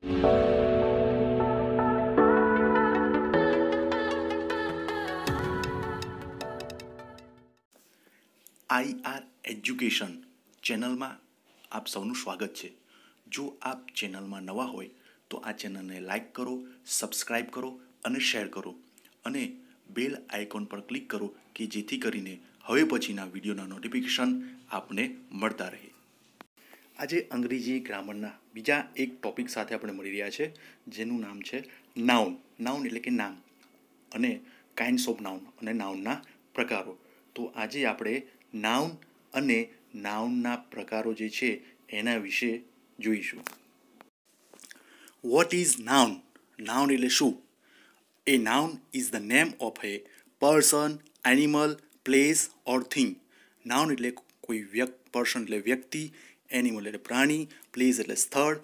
IR education ચેનલમાં આપ સૌનું સ્વાગત છે જો આપ ચેનલમાં નવા હોય તો આ ચેનલને લાઇક કરો સબસ્ક્રાઇબ કરો અને શેર કરો અને બેલ આઇકોન પર ક્લિક કરો કે જેથી કરીને હવે પછીના વિડીયોના નોટિફિકેશન આપને મળતા રહે આજે અંગ્રેજી ગ્રામરના બીજા એક ટોપિક સાથે આપણે મળી રહ્યા છે જેનું નામ છે નાઉન નાઉન એટલે કે નામ અને કાઇન્ડ્સ ઓફ નાઉન અને નાઉનના પ્રકારો તો આજે આપણે નાઉન અને નાઉનના પ્રકારો જે છે એના વિશે જોઈશું વોટ ઇઝ નાઉન નાઉન એટલે શું a noun is the name of a person animal place or thing noun એટલે કોઈ વ્યક્ત પર્સન એટલે વ્યક્તિ એનિમલ એટલે પ્રાણી પ્લેસ એટલે સ્થળ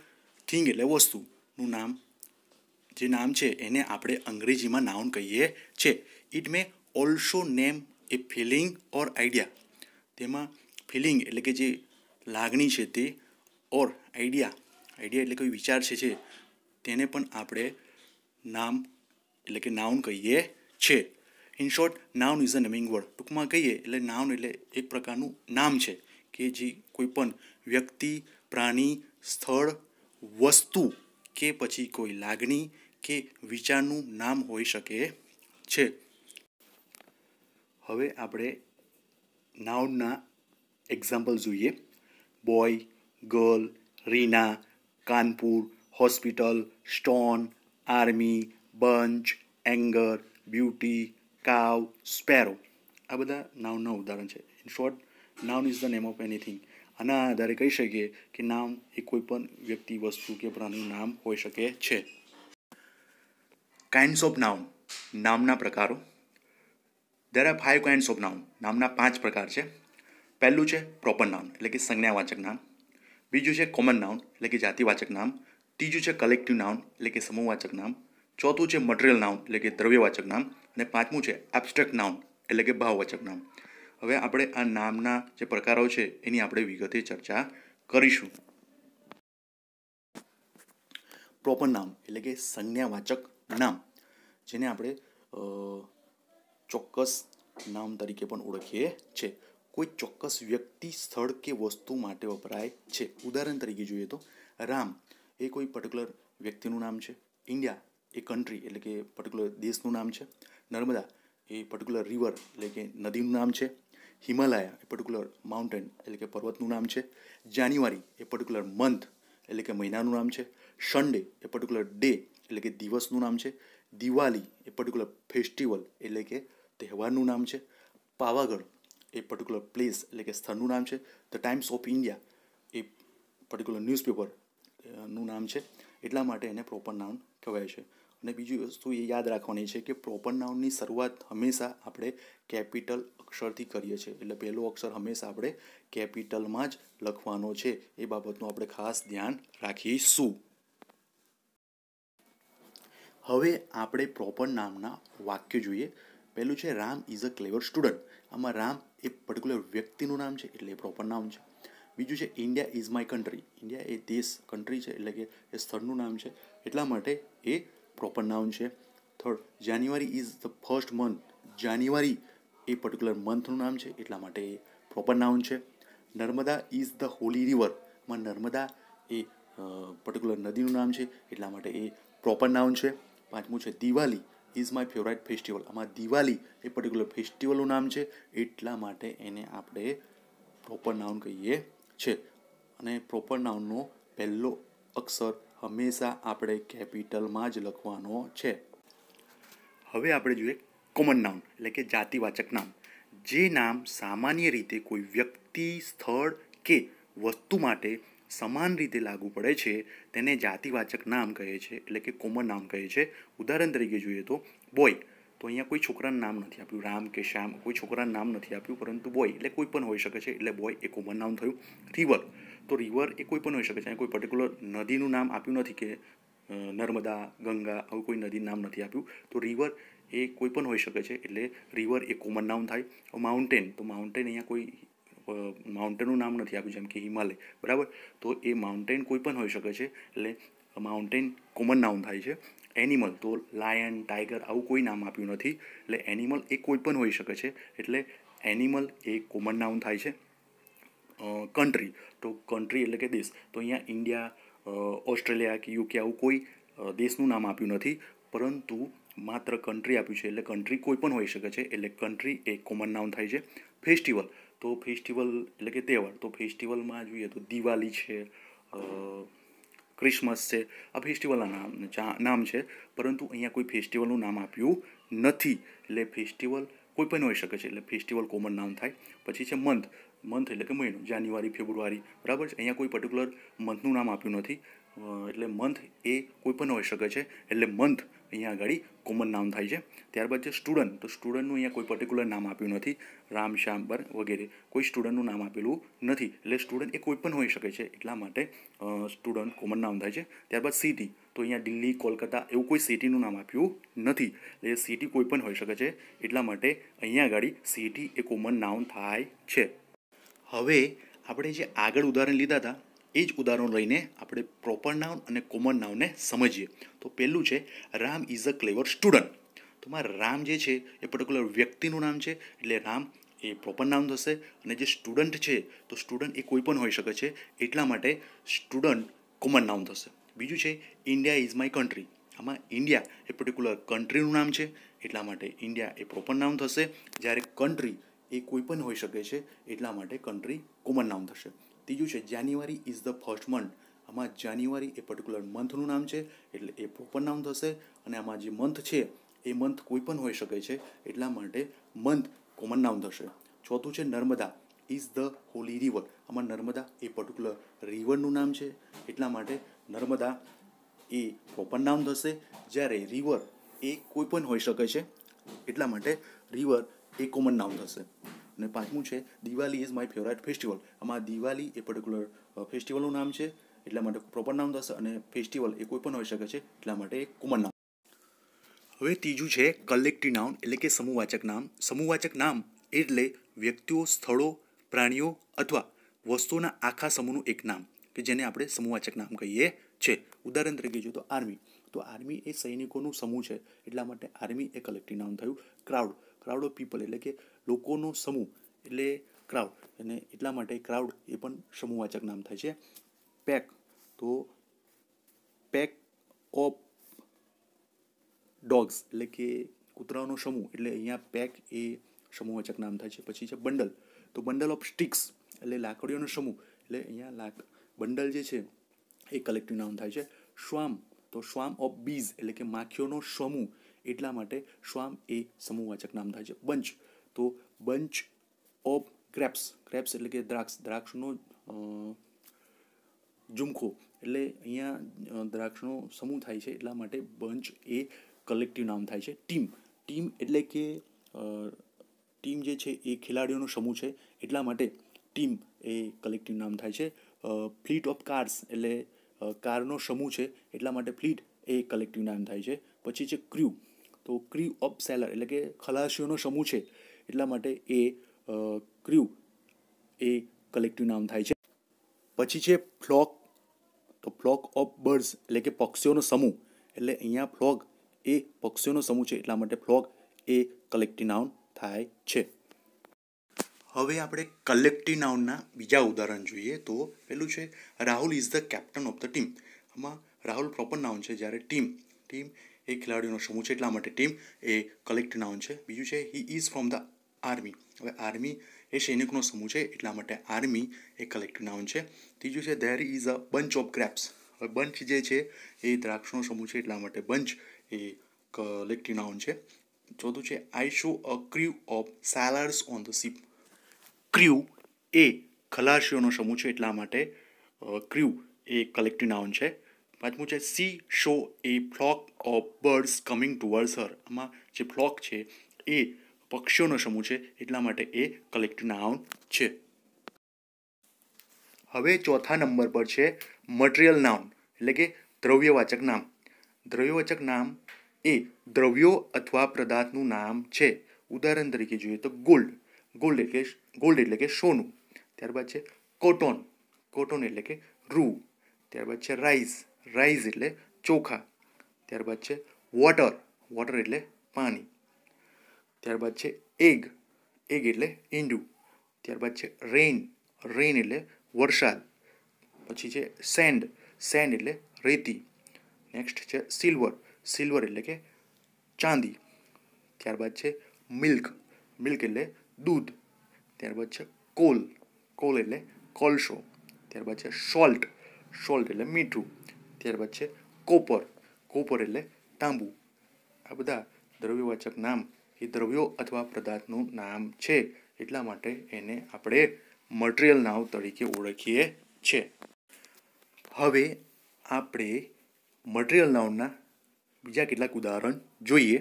થિંગ એટલે વસ્તુનું નામ જે નામ છે એને આપણે અંગ્રેજીમાં નાઉન કહીએ છીએ it may also name a feeling or idea તેમાં ફિલિંગ એટલે કે જે લાગણી છે તે ઓર આઈડિયા આઈડિયા એટલે કોઈ વિચાર છે તેને પણ આપણે નામ એટલે કે નાઉન કહીએ છે in short noun is a naming word ટૂંકમાં કહીએ એટલે નાઉન એટલે એક પ્રકારનું નામ છે કે જે કોઈ પણ વ્યક્તિ પ્રાણી સ્થળ વસ્તુ કે પછી કોઈ લાગણી કે વિચારનું નામ હોઈ શકે છે હવે આપણે નાઉનના એક્ઝામ્પલ જોઈએ boy girl Reena Kanpur hospital stone army bunch anger beauty cow sparrow આ બધા નાઉનના ઉદાહરણ છે in short noun is the name of anything આના આધારે કહી શકીએ કે નામ એ કોઈપણ વ્યક્તિ વસ્તુ કે પ્રાણીનું નામ હોઈ શકે છે કાઇન્ડ્સ ઓફ નામ નામના પ્રકારો there are five kinds of noun નામના પાંચ પ્રકાર છે પહેલું છે પ્રોપર નામ એટલે કે સંજ્ઞાવાચક નામ બીજું છે કોમન નાઉન એટલે કે જાતિવાચક નામ ત્રીજું છે કલેક્ટિવ નાઉન એટલે કે સમૂહવાચક નામ ચોથું છે મટિરિયલ નામ એટલે કે દ્રવ્યવાચક નામ અને પાંચમું છે એબસ્ટ્રેક્ટ નાઉન એટલે કે ભાવવાચક નામ હવે આપણે આ નામના જે પ્રકારો છે એની આપણે વિગતે ચર્ચા કરીશું પ્રોપર નામ એટલે કે સંજ્ઞાવાચક નામ જેને આપણે ચોક્કસ નામ તરીકે પણ ઓળખીએ છે કોઈ ચોક્કસ વ્યક્તિ સ્થળ કે વસ્તુ માટે વપરાય છે ઉદાહરણ તરીકે જોઈએ તો રામ એ કોઈ પર્ટિક્યુલર વ્યક્તિનું નામ છે ઇન્ડિયા એ કન્ટ્રી એટલે કે પર્ટિક્યુલર દેશનું નામ છે નર્મદા એ પર્ટિક્યુલર રિવર એટલે કે નદીનું નામ છે હિમાલયા એ પર્ટિક્યુલર માઉન્ટેન એટલે કે પર્વતનું નામ છે જાન્યુઆરી એ પર્ટિક્યુલર મંથ એટલે કે મહિનાનું નામ છે સન્ડે એ પર્ટિક્યુલર ડે એટલે કે દિવસનું નામ છે દિવાળી એ પર્ટિક્યુલર ફેસ્ટિવલ એટલે કે તહેવારનું નામ છે પાવાગઢ એ પર્ટિક્યુલર પ્લેસ એટલે કે સ્થળનું નામ છે the Times of India A particular ન્યૂઝપેપરનું નામ છે એટલા માટે એને પ્રોપર નામ કહેવાય છે અને બીજી વસ્તુ એ યાદ રાખવાની છે કે પ્રોપર નાઉનની શરૂઆત હંમેશા આપણે કેપિટલ અક્ષરથી કરીએ છીએ એટલે પહેલો અક્ષર હંમેશા આપણે કેપિટલમાં જ લખવાનો છે એ બાબતનું આપણે ખાસ ધ્યાન રાખીશું હવે આપણે પ્રોપર નામના વાક્ય જોઈએ પહેલું છે Ram is a clever student આમાં રામ એ પર્ટિક્યુલર વ્યક્તિનું નામ છે એટલે એ પ્રોપર નામ છે બીજું છે India is my country India એ દેશ કન્ટ્રી છે એટલે કે એ સ્થળનું નામ છે એટલા માટે એ પ્રોપર નાઉન છે third January is the first month January એ પર્ટિક્યુલર મંથનું નામ છે એટલા માટે એ પ્રોપર નાઉન છે Narmada is the holy river માં નર્મદા એ પર્ટિક્યુલર નદીનું નામ છે એટલા માટે એ પ્રોપર નાઉન છે પાંચમું છે Diwali is my favourite festival આમાં દિવાળી એ પર્ટિક્યુલર ફેસ્ટિવલનું નામ છે એટલા માટે એને આપણે પ્રોપર નાઉન કહીએ છે અને પ્રોપર નાઉનનો પહેલો અક્ષર હંમેશા આપણે કેપિટલમાં જ લખવાનો છે હવે આપણે જોઈએ કોમન નામ એટલે કે જાતિવાચક નામ જે નામ સામાન્ય રીતે કોઈ વ્યક્તિ સ્થળ કે વસ્તુ માટે સમાન રીતે લાગુ પડે છે તેને જાતિવાચક નામ કહે છે એટલે કે કોમન નામ કહે છે ઉદાહરણ તરીકે જોઈએ તો બોય તો અહીંયા કોઈ છોકરાનું નામ નથી આપ્યું રામ કે શ્યામ કોઈ છોકરાનું નામ નથી આપ્યું પરંતુ બોય એટલે કોઈ પણ હોઈ શકે છે એટલે બોય એ કોમન નામ થયું રિવર તો રિવર એ કોઈ પણ હોઈ શકે છે કોઈ પર્ટિક્યુલર નદીનું નામ આપ્યું નથી કે નર્મદા ગંગા આવું કોઈ નદીનું નામ નથી આપ્યું તો રિવર એ કોઈ પણ હોઈ શકે છે એટલે રિવર એ કોમન નામ થાય માઉન્ટેન તો માઉન્ટેન અહીંયા કોઈ માઉન્ટેનનું નામ નથી આપ્યું જેમ કે હિમાલય બરાબર તો એ માઉન્ટેન કોઈ પણ હોઈ શકે છે એટલે માઉન્ટેન કોમન નામ થાય છે એનિમલ તો લાયન ટાઈગર આવું કોઈ નામ આપ્યું નથી એટલે એનિમલ એ કોઈ પણ હોઈ શકે છે એટલે એનિમલ એ કોમન નાઉન થાય છે કન્ટ્રી તો કન્ટ્રી એટલે કે દેશ તો અહીંયા ઇન્ડિયા ઓસ્ટ્રેલિયા કે યુકે આવું કોઈ દેશનું નામ આપ્યું નથી પરંતુ માત્ર કન્ટ્રી આપ્યું છે એટલે કન્ટ્રી કોઈ પણ હોઈ શકે છે એટલે કન્ટ્રી એ કોમન નામ થાય છે ફેસ્ટિવલ તો ફેસ્ટિવલ એટલે કે તહેવાર તો ફેસ્ટિવલમાં જોઈએ તો દિવાળી છે ક્રિસમસ છે આ ફેસ્ટિવલના નામ નામ છે પરંતુ અહીંયા કોઈ ફેસ્ટિવલનું નામ આપ્યું નથી એટલે ફેસ્ટિવલ કોઈ પણ હોઈ શકે છે એટલે ફેસ્ટિવલ કોમન નામ થાય પછી છે મંથ મંથ એટલે કે મહિનો જાન્યુઆરી ફેબ્રુઆરી બરાબર છે અહીંયા કોઈ પર્ટિક્યુલર મંથનું નામ આપ્યું નથી એટલે મંથ એ કોઈ પણ હોઈ શકે છે એટલે મંથ અહીંયા આગળ કોમન નામ થાય છે ત્યારબાદ છે સ્ટુડન્ટ તો સ્ટુડન્ટનું અહીંયા કોઈ પર્ટિક્યુલર નામ આપ્યું નથી રામ શ્યામ બર વગેરે કોઈ સ્ટુડન્ટનું નામ આપેલું નથી એટલે સ્ટુડન્ટ એ કોઈ પણ હોઈ શકે છે એટલા માટે સ્ટુડન્ટ કોમન નામ થાય છે ત્યારબાદ સિટી તો અહીંયા દિલ્હી કોલકાતા એવું કોઈ સિટીનું નામ આપ્યું નથી એટલે સિટી કોઈ પણ હોઈ શકે છે એટલા માટે અહીંયા આગળ સિટી એ કોમન નામ થાય છે હવે આપણે જે આગળ ઉદાહરણ લીધા હતા એ જ ઉદાહરણ લઈને આપણે પ્રોપર નાઉન અને કોમન નાઉનને સમજીએ તો પહેલું છે Ram is a clever student તો માં રામ જે છે એ પર્ટિક્યુલર વ્યક્તિનું નામ છે એટલે રામ એ પ્રોપર નામ થશે અને જે સ્ટુડન્ટ છે તો સ્ટુડન્ટ એ કોઈ પણ હોઈ શકે છે એટલા માટે સ્ટુડન્ટ કોમન નામ થશે બીજું છે ઇન્ડિયા ઇઝ માય કન્ટ્રી આમાં ઇન્ડિયા એ પર્ટિક્યુલર કન્ટ્રીનું નામ છે એટલા માટે ઇન્ડિયા એ પ્રોપર નામ થશે જ્યારે કન્ટ્રી એ કોઈ પણ હોઈ શકે છે એટલા માટે કન્ટ્રી કોમન નામ થશે ત્રીજું છે January is the first month આમાં જાન્યુઆરી એ પર્ટિક્યુલર મંથનું નામ છે એટલે એ પ્રોપર નામ થશે અને આમાં જે મંથ છે એ મંથ કોઈ પણ હોઈ શકે છે એટલા માટે મંથ કોમન નામ થશે ચોથું છે Narmada is the holy river આમાં નર્મદા એ પર્ટિક્યુલર રિવરનું નામ છે એટલા માટે નર્મદા એ પ્રોપર નામ થશે જ્યારે રિવર એ કોઈ પણ હોઈ શકે છે એટલા માટે રિવર એ કોમન નામ થશે અને પાંચમું છે Diwali is my favourite festival આમાં દિવાળી એ પર્ટિક્યુલર ફેસ્ટિવલનું નામ છે એટલા માટે પ્રોપર નામ થશે અને ફેસ્ટિવલ એ કોઈ પણ હોઈ શકે છે એટલા માટે એક કોમન નામ હવે ત્રીજું છે કલેક્ટિવ નામ એટલે કે સમૂહવાચક નામ સમૂહવાચક નામ એટલે વ્યક્તિઓ સ્થળો પ્રાણીઓ અથવા વસ્તુઓના આખા સમૂહનું એક નામ કે જેને આપણે સમૂહવાચક નામ કહીએ છે ઉદાહરણ તરીકે જોઈએ તો આર્મી તો આર્મી એ સૈનિકોનું સમૂહ છે એટલા માટે આર્મી એ કલેક્ટિવ નામ થયું ક્રાઉડ ક્રાઉડ ઓફ પીપલ એટલે કે લોકોનો સમૂહ એટલે ક્રાઉડ અને એટલા માટે ક્રાઉડ એ પણ સમૂહવાચક નામ થાય છે પેક તો પેક ઓફ ડોગ્સ એટલે કે કૂતરાઓનો સમૂહ એટલે અહીંયા પેક એ સમૂહવાચક નામ થાય છે પછી છે બંડલ તો બંડલ ઓફ સ્ટિક્સ એટલે લાકડીઓનો સમૂહ એટલે અહીંયા લાક બંડલ જે છે એ કલેક્ટિવ નામ થાય છે શ્વામ તો શ્વામ ઓફ બીઝ એટલે કે માખીઓનો સમૂહ એટલા માટે શ્વામ એ સમૂહવાચક નામ થાય છે બંચ તો બંચ ઓફ ક્રેપ્સ ક્રેપ્સ એટલે કે દ્રાક્ષ દ્રાક્ષનો ઝુમખો એટલે અહીંયા દ્રાક્ષનો સમૂહ થાય છે એટલા માટે બંચ એ કલેક્ટિવ નામ થાય છે ટીમ ટીમ એટલે કે ટીમ જે છે એ ખેલાડીઓનો સમૂહ છે એટલા માટે ટીમ એ કલેક્ટિવ નામ થાય છે ફ્લીટ ઓફ કાર્સ એટલે કારનો સમૂહ છે એટલા માટે ફ્લીટ એ કલેક્ટિવ નામ થાય છે પછી છે ક્રૂ તો ક્ર્યુ ઓફ સેલર એટલે કે ખલાસીઓનો સમૂહ છે એટલા માટે એ ક્ર્યુ એ કલેક્ટિવ નામ થાય છે પછી છે ફ્લોક તો ફ્લોક ઓફ બર્ડ્સ એટલે કે પક્ષીઓનો સમૂહ એટલે અહીંયા ફ્લોગ એ પક્ષીઓનો સમૂહ છે એટલા માટે ફ્લોગ એ કલેક્ટિવ નાઉન થાય છે હવે આપણે કલેક્ટિવ નાઉનના બીજા ઉદાહરણ જોઈએ તો પેલું છે Rahul is the captain of the team આમાં રાહુલ પ્રોપર નાઉન છે જ્યારે ટીમ ટીમ એ ખેલાડીઓનો સમૂહ છે એટલા માટે ટીમ એ કલેક્ટ નાઉન છે બીજું છે he is from the army હવે આર્મી એ સૈનિકનો સમૂહ છે એટલા માટે આર્મી એ કલેક્ટ નાઉન છે ત્રીજું છે there is a bunch of grapes હવે બંચ જે છે એ દ્રાક્ષનો સમૂહ છે એટલા માટે બંચ એ કલેક્ટિવ નાઉન છે ચોથું છે I saw a crew of sailors on the ship crew એ ખલાસીઓનો સમૂહ છે એટલા માટે ક્ર્યુ એ કલેક્ટિવ નાઉન છે પાંચમું છે she saw a flock of birds coming towards her આમાં જે ફ્લોક છે એ પક્ષીઓનો સમૂહ છે એટલા માટે એ કલેક્ટિવ નાઉન છે હવે ચોથા નંબર પર છે મટીરિયલ નાઉન એટલે કે દ્રવ્યવાચક નામ દ્રવ્યવાચક નામ એ દ્રવ્યો અથવા પદાર્થનું નામ છે ઉદાહરણ તરીકે જોઈએ તો ગોલ્ડ ગોલ્ડ એટલે ગોલ્ડ એટલે કે સોનું ત્યારબાદ છે કોટોન કોટોન એટલે કે રૂ ત્યારબાદ છે રાઈસ રાઈઝ એટલે ચોખા ત્યારબાદ છે વોટર વોટર એટલે પાણી ત્યારબાદ છે એગ એગ એટલે ઈંડું ત્યારબાદ છે રેઇન રેઇન એટલે વરસાદ પછી છે સેન્ડ સેન્ડ એટલે રેતી નેક્સ્ટ છે સિલ્વર સિલ્વર એટલે કે ચાંદી ત્યારબાદ છે મિલ્ક મિલ્ક એટલે દૂધ ત્યારબાદ છે કોલ કોલ એટલે કોલસો ત્યારબાદ છે સોલ્ટ સોલ્ટ એટલે મીઠું ત્યારબાદ છે કોપર કોપર એટલે તાંબુ આ બધા દ્રવ્યવાચક નામ એ દ્રવ્યો અથવા પદાર્થનું નામ છે એટલા માટે એને આપણે મટીરિયલ નાવ તરીકે ઓળખીએ છીએ હવે આપણે મટીરિયલ નાવના બીજા કેટલાક ઉદાહરણ જોઈએ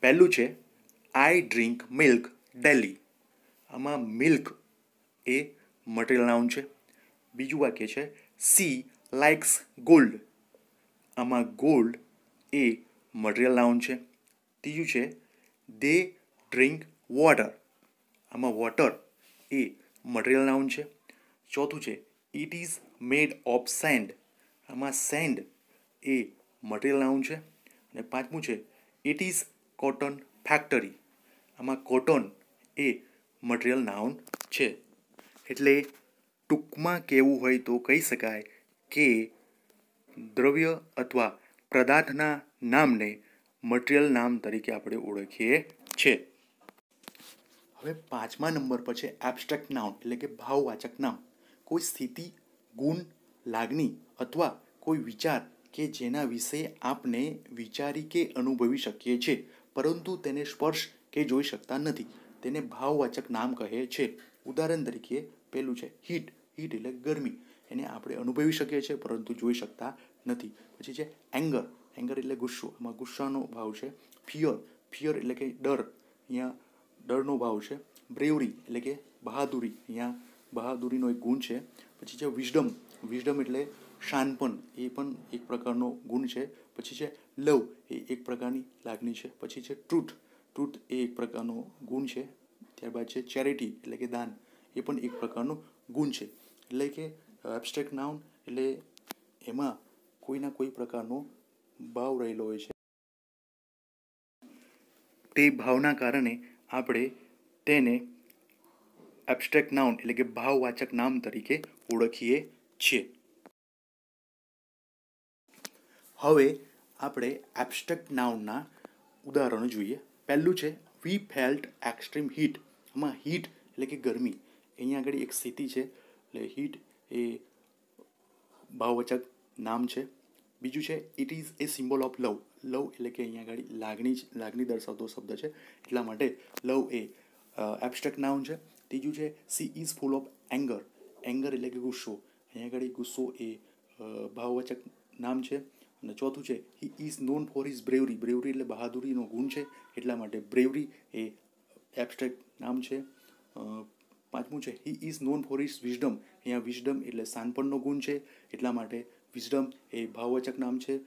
પહેલું છે આઈ ડ્રિંક મિલ્ક ડેલી આમાં મિલ્ક એ મટીરિયલ નાઉન છે બીજું વાક્ય છે સી લાઇક્સ ગોલ્ડ આમાં ગોલ્ડ એ મટીરિયલ નાઉન છે ત્રીજું છે દે ડ્રિંક વોટર આમાં વોટર એ મટીરિયલ નાઉન છે ચોથું છે it is made of sand આમાં સેન્ડ એ મટીરિયલ નાઉન છે અને પાંચમું છે ઇટ ઇઝ કોટન ફેક્ટરી આમાં કોટન એ મટીરિયલ નાઉન છે એટલે ટૂંકમાં કહેવું હોય તો કહી શકાય કે દ્રવ્ય અથવા પદાર્થના નામને મટિરિયલ નામ તરીકે આપણે ઓળખીએ છે હવે પાંચમા નંબર પર છે એબસ્ટ્રેક્ટ નામ એટલે કે ભાવવાચક નામ કોઈ સ્થિતિ ગુણ લાગણી અથવા કોઈ વિચાર કે જેના વિશે આપણે વિચારી કે અનુભવી શકીએ છીએ પરંતુ તેને સ્પર્શ કે જોઈ શકતા નથી તેને ભાવવાચક નામ કહે છે ઉદાહરણ તરીકે પહેલું છે હીટ હીટ એટલે ગરમી એને આપણે અનુભવી શકીએ છીએ પરંતુ જોઈ શકતા નથી પછી છે એંગર એંગર એટલે ગુસ્સો એમાં ગુસ્સાનો ભાવ છે ફિયર ફિયર એટલે કે ડર અહીંયા ડરનો ભાવ છે બ્રેવરી એટલે કે બહાદુરી અહીંયા બહાદુરીનો એક ગુણ છે પછી છે વિઝડમ વિઝડમ એટલે શાનપણ એ પણ એક પ્રકારનો ગુણ છે પછી છે લવ એ એક પ્રકારની લાગણી છે પછી છે ટ્રુથ ટ્રુથ એ એક પ્રકારનો ગુણ છે ત્યારબાદ છે ચેરિટી એટલે કે દાન એ પણ એક પ્રકારનો ગુણ છે એટલે કે એબસ્ટ્રેક્ટ નાઉન એટલે એમાં કોઈના કોઈ પ્રકારનો ભાવ રહેલો હોય છે તે ભાવના કારણે આપણે તેને એબસ્ટ્રેક્ટ નાઉન એટલે કે ભાવવાચક નામ તરીકે ઓળખીએ છીએ હવે આપણે એબસ્ટ્રેક્ટ નાઉનના ઉદાહરણો જોઈએ પહેલું છે વી ફેલ્ટ એક્સ્ટ્રીમ હીટ આમાં હીટ એટલે કે ગરમી અહીંયા આગળ એક સ્થિતિ છે એટલે હીટ એ ભાવવચક નામ છે બીજું છે it is a symbol of love love એટલે કે અહીંયા આગળ લાગણી લાગણી દર્શાવતો શબ્દ છે એટલા માટે લવ એ એબસ્ટ્રેક્ટ નાઉન છે ત્રીજું છે she is full of anger anger એટલે કે ગુસ્સો અહીંયા આગળ ગુસ્સો એ ભાવવચક નામ છે અને ચોથું છે he is known for his bravery bravery એટલે બહાદુરીનો ગુણ છે એટલા માટે બ્રેવરી એ એબસ્ટ્રેક્ટ નામ છે પાંચમું છે he is known for his wisdom અહીંયા વિઝડમ એટલે સાનપણનો ગુણ છે એટલા માટે વિઝડમ એ ભાવવચક નામ છે